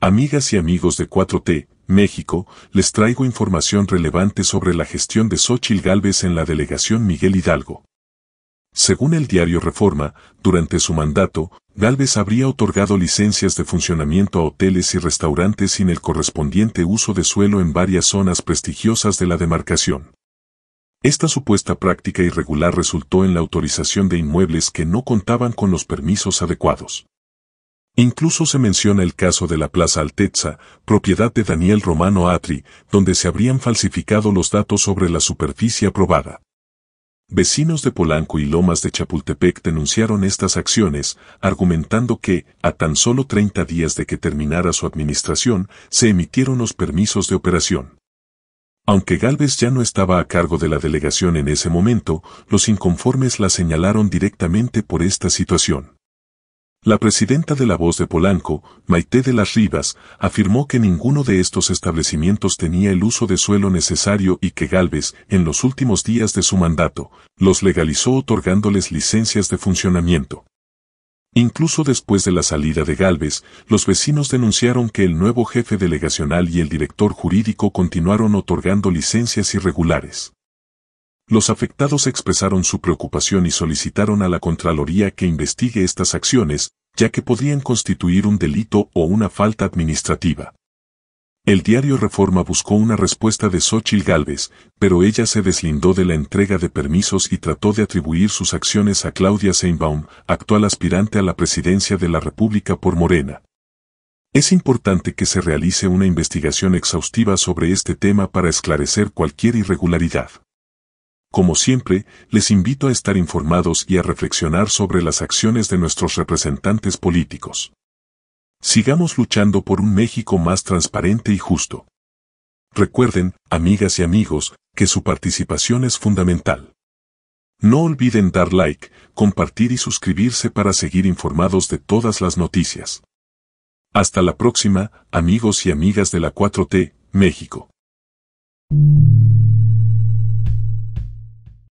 Amigas y amigos de 4T, México, les traigo información relevante sobre la gestión de Xochil Gálvez en la delegación Miguel Hidalgo. Según el diario Reforma, durante su mandato, Gálvez habría otorgado licencias de funcionamiento a hoteles y restaurantes sin el correspondiente uso de suelo en varias zonas prestigiosas de la demarcación. Esta supuesta práctica irregular resultó en la autorización de inmuebles que no contaban con los permisos adecuados. Incluso se menciona el caso de la Plaza Altezza, propiedad de Daniel Romano Atri, donde se habrían falsificado los datos sobre la superficie aprobada. Vecinos de Polanco y Lomas de Chapultepec denunciaron estas acciones, argumentando que, a tan solo 30 días de que terminara su administración, se emitieron los permisos de operación. Aunque Galvez ya no estaba a cargo de la delegación en ese momento, los inconformes la señalaron directamente por esta situación. La presidenta de la Voz de Polanco, Maite de las Rivas, afirmó que ninguno de estos establecimientos tenía el uso de suelo necesario y que Galvez, en los últimos días de su mandato, los legalizó otorgándoles licencias de funcionamiento. Incluso después de la salida de Galvez, los vecinos denunciaron que el nuevo jefe delegacional y el director jurídico continuaron otorgando licencias irregulares. Los afectados expresaron su preocupación y solicitaron a la Contraloría que investigue estas acciones, ya que podrían constituir un delito o una falta administrativa. El diario Reforma buscó una respuesta de Xochil Gálvez, pero ella se deslindó de la entrega de permisos y trató de atribuir sus acciones a Claudia Seinbaum, actual aspirante a la presidencia de la República por Morena. Es importante que se realice una investigación exhaustiva sobre este tema para esclarecer cualquier irregularidad. Como siempre, les invito a estar informados y a reflexionar sobre las acciones de nuestros representantes políticos. Sigamos luchando por un México más transparente y justo. Recuerden, amigas y amigos, que su participación es fundamental. No olviden dar like, compartir y suscribirse para seguir informados de todas las noticias. Hasta la próxima, amigos y amigas de la 4T, México.